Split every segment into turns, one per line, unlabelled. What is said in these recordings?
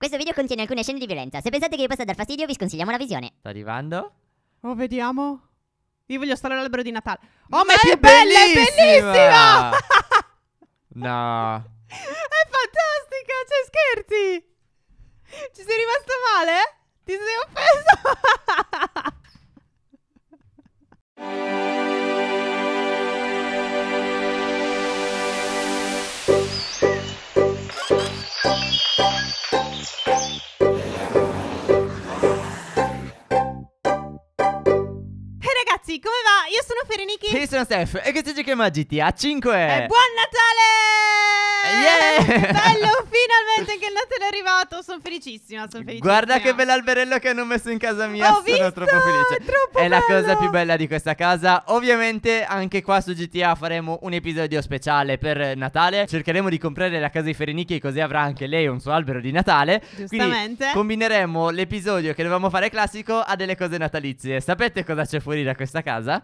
Questo video contiene alcune scene di violenza. Se pensate che vi possa dar fastidio, vi sconsigliamo la visione. Sta arrivando? Oh, vediamo. Io voglio stare all'albero di Natale. Oh, ma, ma è più bella, È bellissima!
no.
È fantastica, cioè scherzi. Ci sei rimasto male? Ti sei offeso? ragazzi, come va? Io sono Fereniki.
E Io sono Steph e questo è Giochiamo a GTA 5. E buon Yeah! Bello,
finalmente che il Natale è arrivato. Sono felicissima, sono felicissima. Guarda che
bell'alberello che hanno messo in casa mia. Ho sono visto, troppo felice. Troppo è bello. la cosa più bella di questa casa. Ovviamente anche qua su GTA faremo un episodio speciale per Natale. Cercheremo di comprare la casa di Ferenicchi così avrà anche lei un suo albero di Natale. Giustamente. Quindi combineremo l'episodio che dovevamo fare classico a delle cose natalizie. Sapete cosa c'è fuori da questa casa?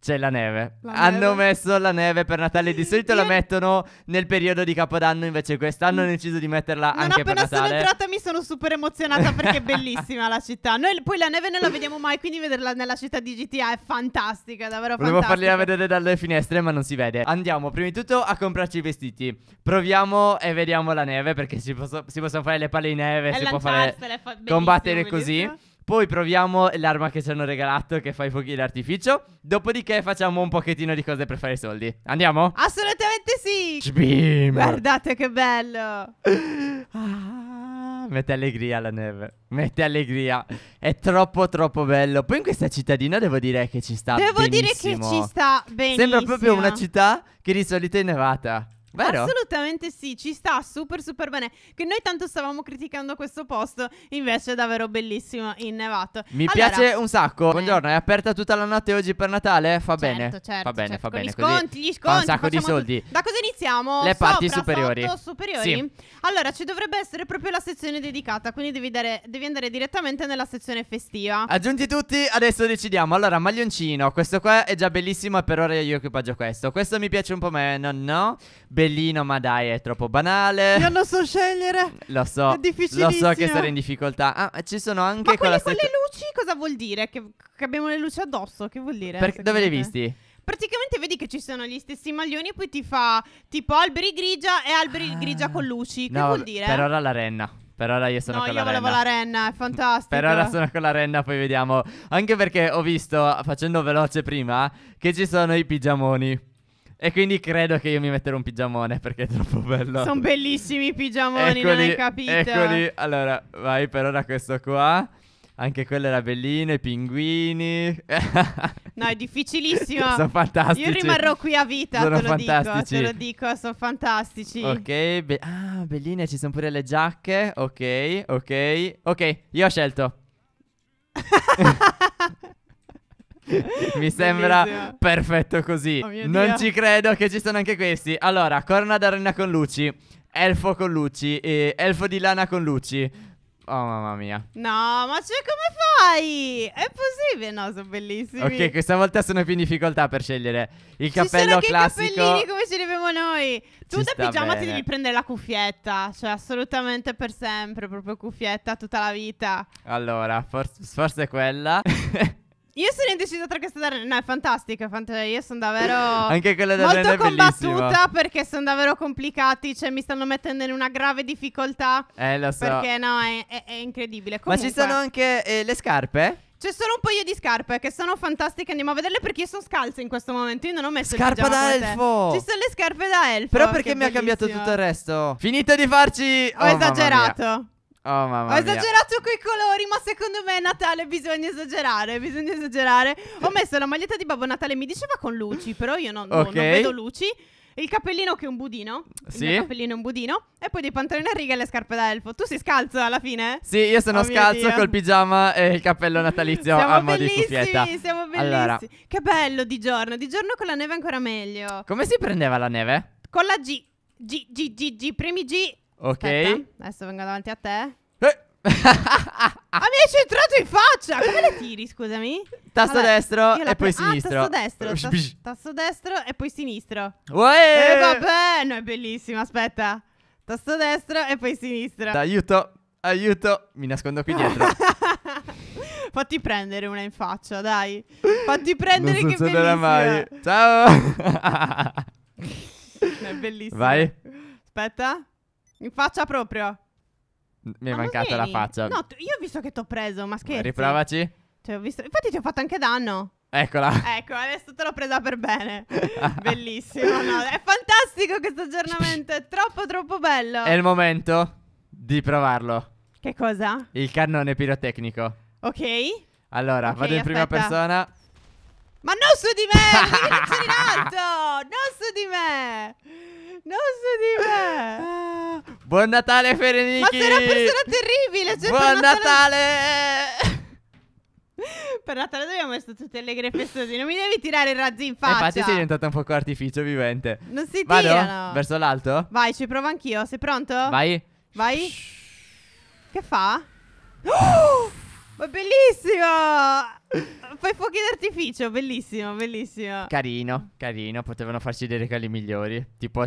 c'è la neve. La Hanno neve. messo la neve per Natale. Di solito Io... la mettono nel periodo di Capodanno, invece quest'anno hanno deciso di metterla non anche per Natale. appena sono entrata
mi sono super emozionata perché è bellissima la città. Noi poi la neve non la vediamo mai, quindi vederla nella città di GTA è fantastica, davvero Volevo fantastica. Volevo fargliela
vedere dalle finestre, ma non si vede. Andiamo prima di tutto a comprarci i vestiti. Proviamo e vediamo la neve perché si, posso, si possono fare le palle di neve, e si può fare fa- combattere bellissimo, così. Poi proviamo l'arma che ci hanno regalato che fa i fuochi d'artificio. Dopodiché facciamo un pochettino di cose per fare i soldi. Andiamo?
Assolutamente sì! Cbim! Guardate che bello!
ah, mette allegria la neve. Mette allegria. È troppo troppo bello. Poi in questa cittadina devo dire che ci sta devo benissimo. Devo dire che ci sta
benissimo. Sembra proprio una città
che di solito è nevata. Vero?
Assolutamente sì, ci sta super super bene. Che noi tanto stavamo criticando questo posto, invece è davvero bellissimo innevato. Mi allora, piace un
sacco. Buongiorno, è eh. aperta tutta la notte oggi per Natale? Fa certo, bene. Certo, fa bene, certo. fa bene. Gli sconti, gli sconti. un sacco di soldi. Tutto. Da
cosa iniziamo? Le Sopra, parti superiori. Sotto, superiori. Sì. Allora, ci dovrebbe essere proprio la sezione dedicata, quindi devi, dare, devi andare direttamente nella sezione festiva.
Aggiunti tutti, adesso decidiamo. Allora, maglioncino, questo qua è già bellissimo, per ora io equipaggio questo. Questo mi piace un po' meno, no? bellino, ma dai, è troppo banale. Io
non so scegliere.
Lo so. È difficilissimo. Lo so che sarei in difficoltà. Ah, ci sono anche ma con la stessa... con le
luci cosa vuol dire? Che, che, abbiamo le luci addosso? Che vuol dire? Per... Dove le hai visti? praticamente vedi che ci sono gli stessi maglioni poi ti fa tipo alberi grigia e alberi ah, grigia con luci. Che no, vuol dire? Per ora
la renna. Per ora io sono no, con io la renna. No, io volevo la
renna, è fantastico. Per ora sono
con la renna, poi vediamo. Anche perché ho visto, facendo veloce prima, che ci sono i pigiamoni. E quindi credo che io mi metterò un pigiamone perché è troppo bello. Sono
bellissimi i pigiamoni, eccoli, non hai capito. Eccoli,
allora vai per ora questo qua. Anche quello era bellino, i pinguini. no, è difficilissimo. sono fantastici. Io rimarrò qui a vita, sono te lo fantastici. dico, te lo
dico, sono fantastici. Ok,
be- ah, belline, ci sono pure le giacche. Ok, ok, ok, io ho scelto. Mi sembra Bellissima. perfetto così. Oh non ci credo che ci siano anche questi. Allora, corna d'arena con Luci, elfo con Luci, eh, elfo di lana con Luci. Oh mamma mia.
No, ma cioè come fai? È possibile? No, sono bellissimi. Ok, questa
volta sono più in difficoltà per scegliere il cappello Ci classico. Ma sono anche i cappellini
come ce li abbiamo noi. Tu Ci da pigiama bene. ti devi prendere la cuffietta, cioè assolutamente per sempre, proprio cuffietta tutta la vita.
Allora, forse, forse quella.
Io sono indecisa tra questa da No, è fantastica. Fant- io sono davvero. Anche quella da Molto combattuta perché sono davvero complicati. Cioè, mi stanno mettendo in una grave difficoltà.
Eh, lo so. Perché
no, è, è, è incredibile. Comunque, Ma ci sono
anche eh, le scarpe?
C'è solo un paio di scarpe che sono fantastiche. Andiamo a vederle perché io sono scalza in questo momento. Io non ho messo Scarpa il da elfo! Ci sono le scarpe da elfo. Però perché mi bellissimo. ha cambiato tutto il
resto? Finite di farci. Ho oh, esagerato. Oh, mamma Ho esagerato
mia. coi colori, ma secondo me è Natale, bisogna esagerare, bisogna esagerare. Ho messo la maglietta di Babbo Natale, mi diceva con luci, però io non, okay. non, vedo luci. Il cappellino che è un budino. Sì. Il cappellino è un budino. E poi dei pantaloni a righe e le scarpe da elfo. Tu sei scalzo alla fine? Sì, io sono oh scalzo col
pigiama e il cappello natalizio siamo a mo' di cuffietta. Siamo bellissimi, siamo allora. Che
bello di giorno, di giorno con la neve ancora meglio.
Come si prendeva la neve?
Con la G. G, G, G, G, primi G Ok. Aspetta, adesso vengo davanti a te. Eh. ah, mi hai centrato in faccia! Come le tiri, scusami? Tasto Vabbè, destro e poi sinistro. Ah, tasto destro, tas tasto destro e poi sinistro. Uè! Eh, vabbè, no, è bellissimo, aspetta. Tasto destro e poi sinistro.
Aiuto, aiuto, mi nascondo qui dietro.
Fatti prendere una in faccia, dai. Fatti prendere non che bellissimo. mai. Ciao!
no, è bellissimo. Vai.
Aspetta. In faccia proprio.
Mi è ah, mancata la faccia. No, t-
io ho visto che t'ho preso, ma scherzi. riprovaci. Cioè, ho visto... Infatti ti ho fatto anche danno.
Eccola.
Ecco, adesso te l'ho presa per bene. Bellissimo. No? È fantastico questo aggiornamento. È troppo, troppo bello. È il
momento di provarlo.
Che cosa?
Il cannone pirotecnico. Ok. Allora, okay, vado in aspetta. prima persona.
Ma non su di me! Mi in alto! non su di me! Non su di me! Buon Natale Ferenichi! Ma sei una persona terribile! Cioè Buon per Natale! Natale... per Natale dobbiamo essere tutti allegri e festosi. Non mi devi tirare il razzo in eh, faccia. Infatti, sei diventato
un fuoco artificio vivente. Non si Vado? Verso l'alto?
Vai, ci provo anch'io. Sei pronto? Vai. Vai. Che fa? Oh! Ma bellissimo! Fai fuochi d'artificio, bellissimo, bellissimo.
Carino, carino. Potevano farci dei regali migliori. Tipo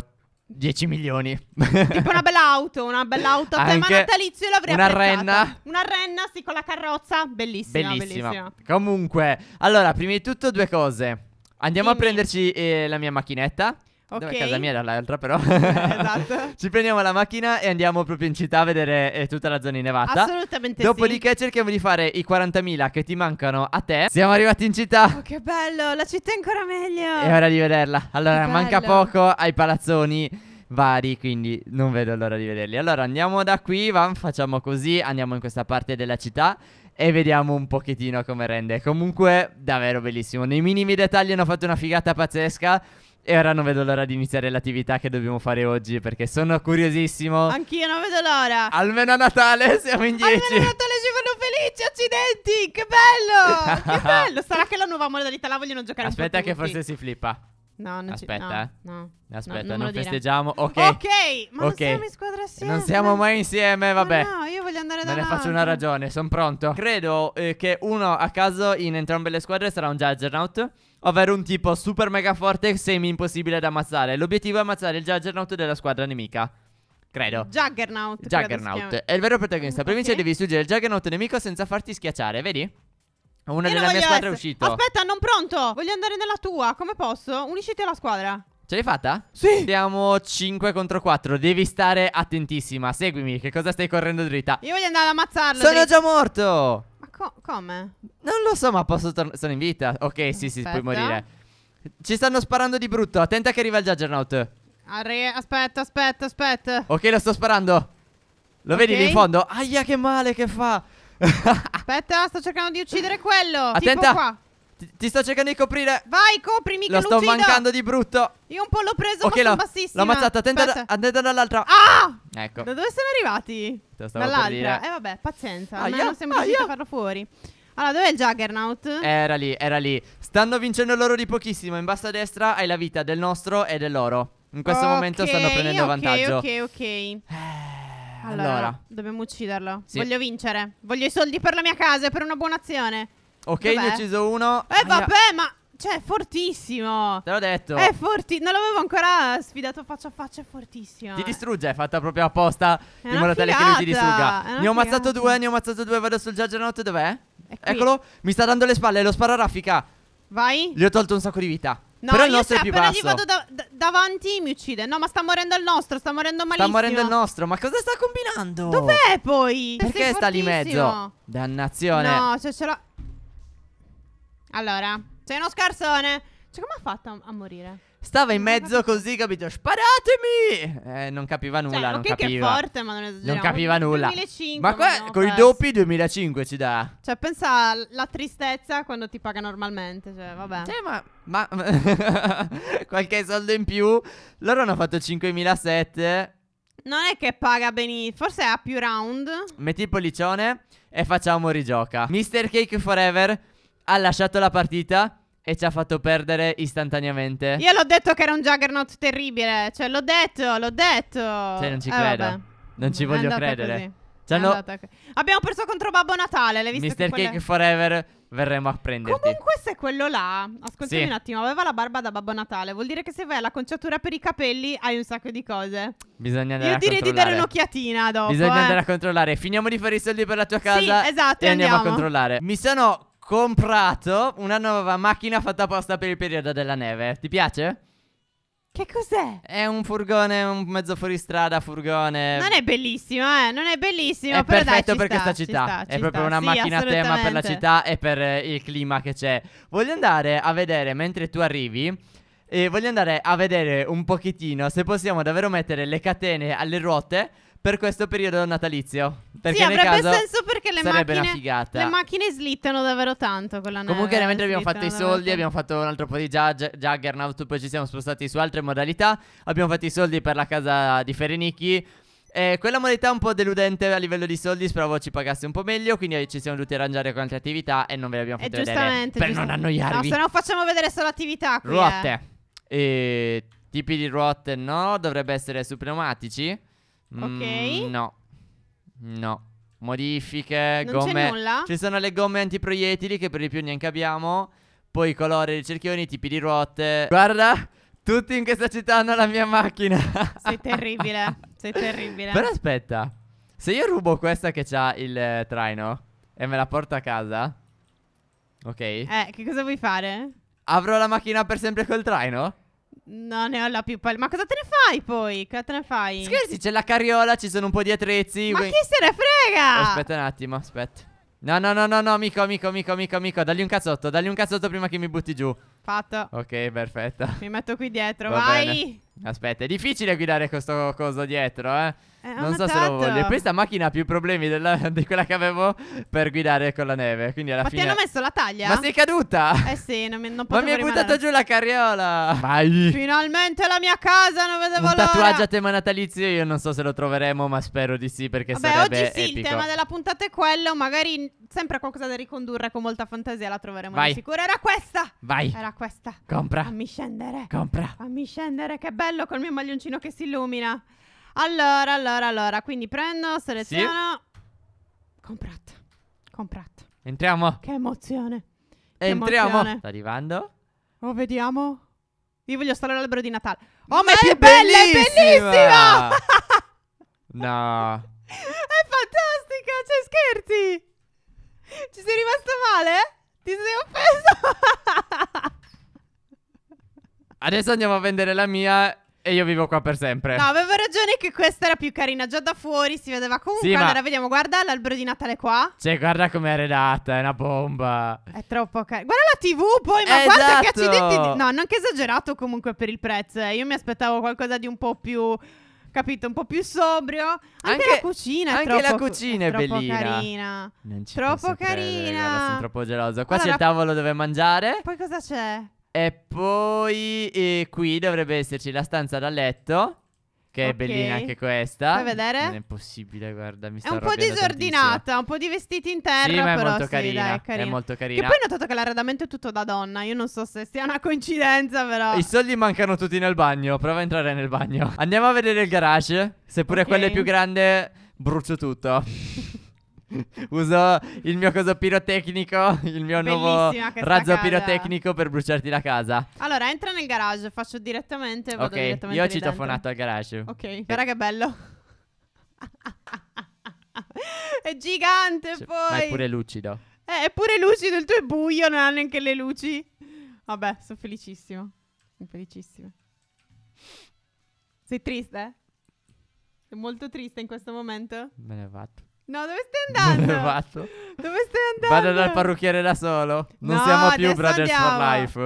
10 milioni. Tipo
una bella auto, una bella auto a tema natalizio l'avrei una renna. Una renna, sì, con la carrozza, bellissima, bellissima. bellissima.
Comunque, allora, prima di tutto due cose. Andiamo Dimmi. a prenderci eh, la mia macchinetta. Okay. Dove casa mia era l'altra, però. esatto. Ci prendiamo la macchina e andiamo proprio in città a vedere eh, tutta la zona innevata. Assolutamente Dopodiché sì. cerchiamo di fare i 40.000 che ti mancano a te. Siamo arrivati in città. Oh,
che bello, la città è ancora meglio. È ora di
vederla. Allora, manca poco ai palazzoni vari, quindi non vedo l'ora di vederli. Allora andiamo da qui, van, facciamo così, andiamo in questa parte della città e vediamo un pochettino come rende. Comunque, davvero bellissimo. Nei minimi dettagli hanno fatto una figata pazzesca. E ora non vedo l'ora di iniziare l'attività che dobbiamo fare oggi perché sono curiosissimo.
Anch'io non vedo l'ora.
Almeno a Natale siamo in 10. Almeno a Natale
ci fanno felici, accidenti! Che bello! che bello! Sarà che la nuova modalità la vogliono giocare Aspetta un po' Aspetta che forse si flippa.
No, non Aspetta, ci... no, eh. no. Aspetta, no, non, non festeggiamo. Ok. Ok, ma okay. non siamo in squadra assieme. Non siamo mai insieme, vabbè. no, io voglio andare da Me ne faccio una ragione, sono pronto. Credo eh, che uno a caso in entrambe le squadre sarà un Juggernaut ovvero un tipo super mega forte e semi impossibile da ammazzare. L'obiettivo è ammazzare il Juggernaut della squadra nemica. Credo.
Juggernaut. Juggernaut. È
il vero protagonista. Okay. Provincia devi distruggere il Juggernaut nemico senza farti schiacciare, vedi? Una Io della mia squadra essere. è uscita. Aspetta,
non pronto. Voglio andare nella tua. Come posso? Unisciti alla squadra.
Ce l'hai fatta? Sì. Siamo 5 contro 4. Devi stare attentissima. Seguimi. Che cosa stai correndo dritta? Io
voglio andare ad ammazzarlo. Sono dritta. già
morto.
Co- come?
Non lo so, ma posso tornare. Sono in vita. Ok, sì, sì, Aspetta. puoi morire. Ci stanno sparando di brutto. Attenta che arriva il Juggernaut.
Arri- aspetta, aspetta, aspetta.
Ok, lo sto sparando. Lo okay. vedi lì in fondo? Aia,
che male che fa. aspetta, sto cercando di uccidere quello. Attenta. Tipo qua.
Ti, ti, sto cercando di coprire.
Vai, coprimi, lo sto uccido. mancando di brutto. Io un po' l'ho preso, okay, ma sono bassissima. L'ho ammazzata, attenta, dall'altra. Ah! Ecco. Da dove sono arrivati? Te lo dall'altra. Eh, vabbè, pazienza. Ah, non siamo ah, riusciti a farlo fuori. Allora, dov'è il Juggernaut?
Era lì, era lì. Stanno vincendo loro di pochissimo. In basso a destra hai la vita del nostro e del loro. In questo okay, momento stanno prendendo okay, vantaggio. Ok,
ok, eh, ok. Allora, allora, dobbiamo ucciderlo. Sì. Voglio vincere. Voglio i soldi per la mia casa e per una buona azione.
Ok, ne ho ucciso uno. Eh, vabbè,
ma. Cioè, è fortissimo.
Te l'ho detto. È
fortissimo. Non l'avevo ancora sfidato faccia a faccia. È fortissimo. Ti
distrugge, è fatta proprio apposta. in modo tale che lui ti distrugga. Ne ho ammazzato due, ne ho ammazzato due. Vado sul Juggernaut. Dov'è? Eccolo. Mi sta dando le spalle. Lo sparo a raffica.
Vai. Gli ho
tolto un sacco di vita. No, però il nostro è più basso. gli vado da,
da, davanti mi uccide. No, ma sta morendo il nostro, sta morendo malissimo. Sta morendo il
nostro, ma cosa sta combinando? Dov'è poi? Perché sta lì in mezzo? Dannazione. No,
cioè ce l'ha. Allora, sei uno scarsone. Cioè, come ha fatto a, a morire?
Stava in mezzo così, capito? Sparatemi! Eh, non capiva cioè, nulla, cioè, non okay capiva. Che è forte,
ma non esageriamo. Non capiva nulla. 2005, ma qua con i cioè, doppi
2005 ci dà.
Cioè, pensa alla tristezza quando ti paga normalmente, cioè, vabbè. Sì, ma,
ma qualche soldo in più. Loro hanno fatto 5007.
Non è che paga benissimo, forse ha più round.
Metti il pollicione e facciamo rigioca. Mr. Cake Forever ha lasciato la partita e ci ha fatto perdere istantaneamente. Io
l'ho detto che era un juggernaut terribile. Cioè, l'ho detto, l'ho detto. Cioè, non ci eh, credo. Vabbè. Non ci voglio credere. Così. Hanno... Abbiamo perso contro Babbo Natale, l'hai visto? Mister quelle... Cake
Forever, verremo a prenderti. Comunque
se quello là, ascoltami sì. un attimo, aveva la barba da Babbo Natale, vuol dire che se vai alla conciatura per i capelli hai un sacco di cose.
Bisogna andare Io a direi di dare
un'occhiatina dopo. Bisogna eh. andare a
controllare. Finiamo di fare i soldi per la tua casa. Sì, esatto, e andiamo, andiamo a controllare. Mi sono comprato una nuova macchina fatta apposta per il periodo della neve. Ti piace? Che cos'è? È un furgone, un mezzo fuoristrada, furgone. Non è
bellissimo, eh? Non è bellissimo. È però perfetto dai, per sta, questa città. Ci sta, è proprio sta. una sì, macchina a tema per la città
e per eh, il clima che c'è. Voglio andare a vedere mentre tu arrivi. E voglio andare a vedere un pochettino se possiamo davvero mettere le catene alle ruote per questo periodo natalizio. Perché sì, avrebbe caso... senso
perché che le Sarebbe macchine, una figata. Le macchine slittano davvero tanto con la neve. Comunque, veramente abbiamo fatto i soldi, abbiamo
fatto un altro po' di Juggernaut, poi ci siamo spostati su altre modalità. Abbiamo fatto i soldi per la casa di Ferenicchi. Eh, quella modalità è un po' deludente a livello di soldi, speravo ci pagasse un po' meglio, quindi ci siamo dovuti arrangiare con altre attività e non ve le abbiamo fatte eh, vedere per non annoiarvi. No, se
no facciamo vedere solo attività qui, eh. Ruote.
Eh. E... Tipi di ruote no, dovrebbe essere su pneumatici. Mm, no. No modifiche, non gomme. C'è nulla? Ci sono le gomme antiproiettili che per di più neanche abbiamo. Poi colore dei cerchioni, tipi di ruote. Guarda, tutti in questa città hanno la mia macchina. Sei terribile,
sei terribile. Però
aspetta, se io rubo questa che ha il eh, traino e me la porto a casa, ok? Eh,
che cosa vuoi fare?
Avrò la macchina per sempre col traino?
Non ne ho la più palla. Ma cosa te ne fai poi? Cosa te ne fai? Scherzi,
c'è la carriola, ci sono un po' di attrezzi. Ma chi se
ne frega? Aspetta
un attimo, aspetta. No, no, no, no, no, amico, amico, amico, amico, amico. Dagli un cazzotto, dagli un cazzotto prima che mi butti giù. Fatto. Ok, perfetto. Mi metto qui dietro, Va vai. Bene. Aspetta, è difficile guidare questo coso dietro, eh. eh non so se lo voglio. Questa macchina ha più problemi della, di quella che avevo per guidare con la neve. Quindi alla Ma fine. Ma ti hanno
messo la taglia? Ma sei caduta? Eh sì, non mi, non Ma mi hai buttato
giù la carriola. Vai.
Finalmente la mia casa, non vedevo l'ora. Un tatuaggio
a tema natalizio. Io non so se lo troveremo, ma spero di sì. Perché Vabbè, sarebbe oggi sì. Epico. Il tema della
puntata è quello. Magari sempre qualcosa da ricondurre con molta fantasia. La troveremo Vai. di sicuro. Era questa. Vai. Era questa. Compra. Fammi scendere. Compra. Fammi scendere, che bello bello col mio maglioncino che si illumina. Allora, allora, allora. Quindi prendo, seleziono. Sì. Comprato. Comprato.
Entriamo. Che emozione. Che Entriamo. Emozione. Sta arrivando.
Oh, vediamo. Io voglio stare all'albero di Natale. Oh, ma, è, è bella, bellissima! è bellissima!
no. è
fantastica, cioè scherzi. Ci sei rimasto male? Ti sei offeso?
Adesso andiamo a vendere la mia e io vivo qua per sempre. No,
avevo ragione che questa era più carina. Già da fuori si vedeva comunque. Sì, allora, vediamo, guarda l'albero di Natale qua.
Cioè, guarda com'è redata, è una bomba.
È troppo carina. Guarda la TV poi, ma esatto. guarda che esatto. accidenti. No, hanno anche esagerato comunque per il prezzo. Eh. Io mi aspettavo qualcosa di un po' più capito? Un po' più sobrio. Anche, anche la cucina è troppo, la cucina è, è troppo carina.
Non ci troppo carina. Credere, guarda, sono troppo geloso. Qua allora, c'è il tavolo dove mangiare.
Poi cosa c'è?
E poi e qui dovrebbe esserci la stanza da letto. Che okay. è bellina anche questa. Fai vedere? Non è possibile, guarda, mi sta È un po' disordinata,
tantissimo. un po' di vestiti in terra, sì, ma è però molto sì, carina, dai, è carina. È molto carina. E poi ho notato che l'arredamento è tutto da donna, io non so se sia una coincidenza, però. I
soldi mancano tutti nel bagno, prova a entrare nel bagno. Andiamo a vedere il garage, seppure okay. quello è più grande, brucio tutto. Uso il mio coso pirotecnico, il mio nuovo razzo casa. pirotecnico per bruciarti la casa.
Allora, entra nel garage, faccio direttamente. Vado ok, direttamente io ho citofonato al garage. Ok, eh. guarda che bello. è gigante cioè, poi. Ma è pure lucido. Eh, è pure lucido, il tuo è buio, non ha neanche le luci. Vabbè, sono felicissimo. Sono felicissimo. Sei triste? Sei molto triste in questo momento?
Me ne vado. No, dove stai andando? Vado. Dove stai andando? Vado dal parrucchiere da solo. Non no, siamo più Brothers andiamo. for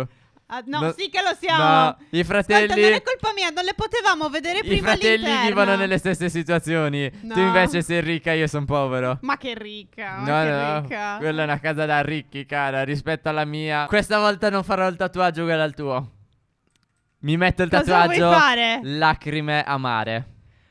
Life. Ah, no, no, sì che lo siamo. No, I fratelli. Ascolta, non è
colpa mia, non le potevamo vedere prima. I fratelli all'interno. vivono nelle
stesse situazioni. No. Tu invece sei ricca, io sono povero. Ma che ricca. Ma no, che no. Ricca. Quella è una casa da ricchi, cara. Rispetto alla mia. Questa volta non farò il tatuaggio che al tuo. Mi metto il Cosa tatuaggio. Cosa vuoi fare? Lacrime amare.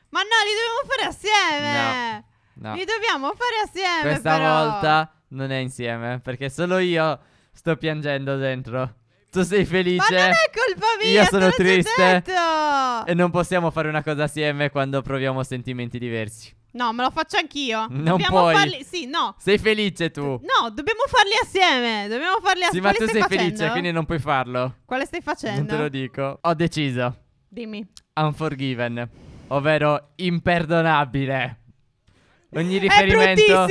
Ma no, li dobbiamo fare assieme. No. No. Li dobbiamo fare assieme. Questa però. volta
non è insieme perché solo io sto piangendo dentro. Tu sei felice. Ma non è colpa mia. Io sono triste. E non possiamo fare una cosa assieme quando proviamo sentimenti diversi.
No, me lo faccio anch'io. Non dobbiamo puoi. Farli... Sì, no.
Sei felice tu.
No, dobbiamo farli assieme. Dobbiamo farli assieme. Sì, ma Quale tu sei facendo? felice, quindi non puoi
farlo. Quale stai facendo? Non te lo dico. Ho deciso. Dimmi. Unforgiven, ovvero imperdonabile. Ogni riferimento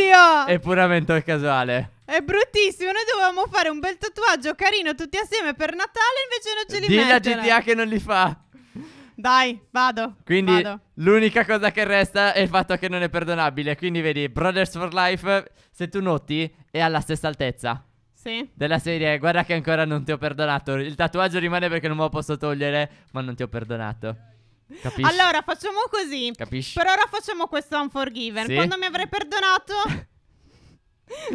è, è puramente casuale.
È bruttissimo, noi dovevamo fare un bel tatuaggio carino tutti assieme per Natale, invece non ce li Dì Dì la GTA che
non li fa.
Dai, vado. Quindi vado.
l'unica cosa che resta è il fatto che non è perdonabile. Quindi vedi, Brothers for Life, se tu noti, è alla stessa altezza. Sì. Della serie, guarda che ancora non ti ho perdonato. Il tatuaggio rimane perché non me lo posso togliere, ma non ti ho perdonato. Capisci? Allora
facciamo così. Capisci? Per ora facciamo questo Unforgiven. Sì? Quando mi avrei perdonato.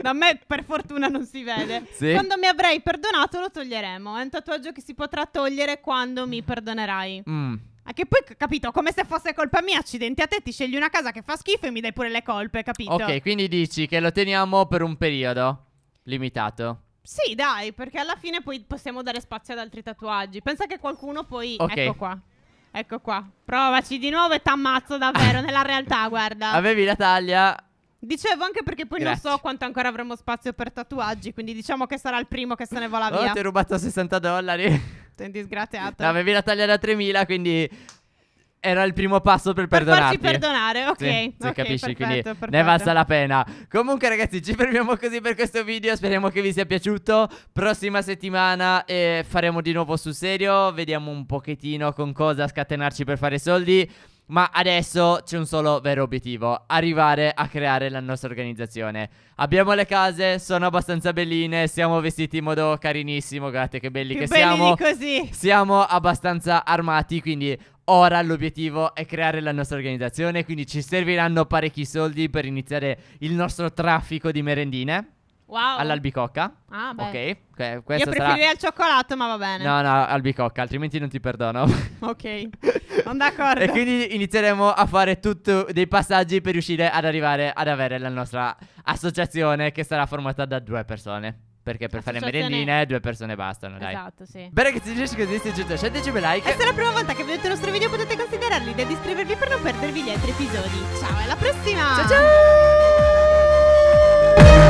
da me per fortuna non si vede. Sì? Quando mi avrei perdonato lo toglieremo. È un tatuaggio che si potrà togliere quando mi perdonerai. Mm. Che poi, capito, come se fosse colpa mia, accidenti a te, ti scegli una casa che fa schifo e mi dai pure le colpe, capito? Ok,
quindi dici che lo teniamo per un periodo limitato.
Sì, dai, perché alla fine poi possiamo dare spazio ad altri tatuaggi. Pensa che qualcuno poi... Okay. Ecco qua. Ecco qua. Provaci di nuovo e t'ammazzo davvero nella realtà, guarda. Avevi
la taglia.
Dicevo anche perché poi Grazie. non so quanto ancora avremo spazio per tatuaggi, quindi diciamo che sarà il primo che se ne vola oh, via. Oh, ti ho rubato
60 dollari.
Sei disgraziato.
avevi la taglia da 3000, quindi era il primo passo per, per perdonarti. Per perdonare, ok. Sì, sì okay, capisci, perfetto, quindi perfetto. ne valsa la pena. Comunque ragazzi, ci fermiamo così per questo video, speriamo che vi sia piaciuto. Prossima settimana eh, faremo di nuovo sul serio, vediamo un pochettino con cosa scatenarci per fare soldi. Ma adesso c'è un solo vero obiettivo, arrivare a creare la nostra organizzazione. Abbiamo le case, sono abbastanza belline, siamo vestiti in modo carinissimo, guardate che belli che, che belli siamo. Così. Siamo abbastanza armati, quindi Ora l'obiettivo è creare la nostra organizzazione, quindi ci serviranno parecchi soldi per iniziare il nostro traffico di merendine. Wow. All'albicocca. Ah, beh. Ok. Que- Io preferirei sarà... al
cioccolato, ma va bene. No,
no, albicocca, altrimenti non ti perdono.
ok. Non d'accordo. e
quindi inizieremo a fare tutto dei passaggi per riuscire ad arrivare ad avere la nostra associazione che sarà formata da due persone. Perché per fare merendine due persone bastano, dai. Esatto, sì. Bene che ci dici così, se giunto a 110 like. E se è la
prima volta che vedete il nostro video potete considerare l'idea di iscrivervi per non perdervi gli altri episodi. Ciao, alla prossima! Ciao ciao!